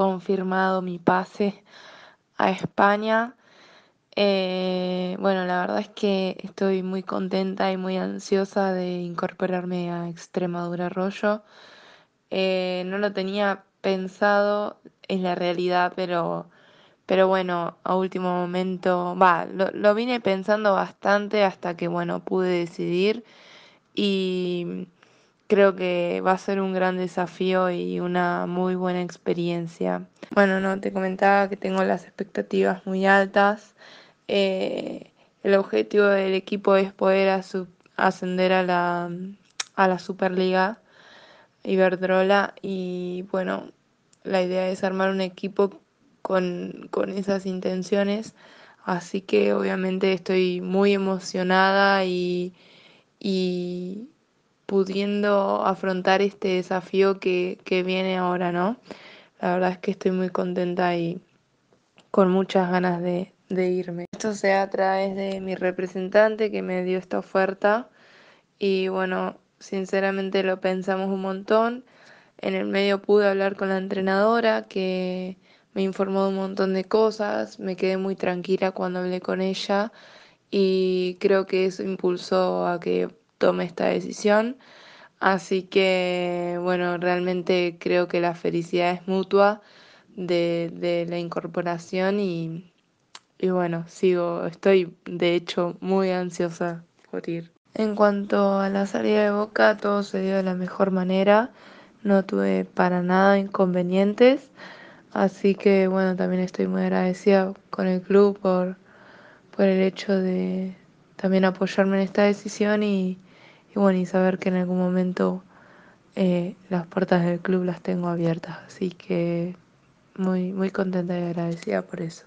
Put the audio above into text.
confirmado mi pase a España. Eh, bueno, la verdad es que estoy muy contenta y muy ansiosa de incorporarme a Extremadura Rollo. Eh, no lo tenía pensado, en la realidad, pero, pero bueno, a último momento, va, lo, lo vine pensando bastante hasta que, bueno, pude decidir y creo que va a ser un gran desafío y una muy buena experiencia. Bueno, no, te comentaba que tengo las expectativas muy altas. Eh, el objetivo del equipo es poder ascender a la, a la Superliga Iberdrola y bueno, la idea es armar un equipo con, esas intenciones. Así que obviamente estoy muy emocionada y pudiendo afrontar este desafío que, viene ahora, ¿no? La verdad es que estoy muy contenta y con muchas ganas de, de irme. Esto sea a través de mi representante que me dio esta oferta y bueno, sinceramente lo pensamos un montón. En el medio pude hablar con la entrenadora que me informó de un montón de cosas, me quedé muy tranquila cuando hablé con ella y creo que eso impulsó a que tome esta decisión. Así que, bueno, realmente creo que la felicidad es mutua de, la incorporación y, y, bueno, sigo, estoy de hecho muy ansiosa por ir. En cuanto a la salida de Boca, todo se dio de la mejor manera, no tuve para nada inconvenientes, así que bueno, también estoy muy agradecida con el club por, por el hecho de también apoyarme en esta decisión y y bueno, y saber que en algún momento eh, las puertas del club las tengo abiertas, así que muy, muy contenta y agradecida por eso.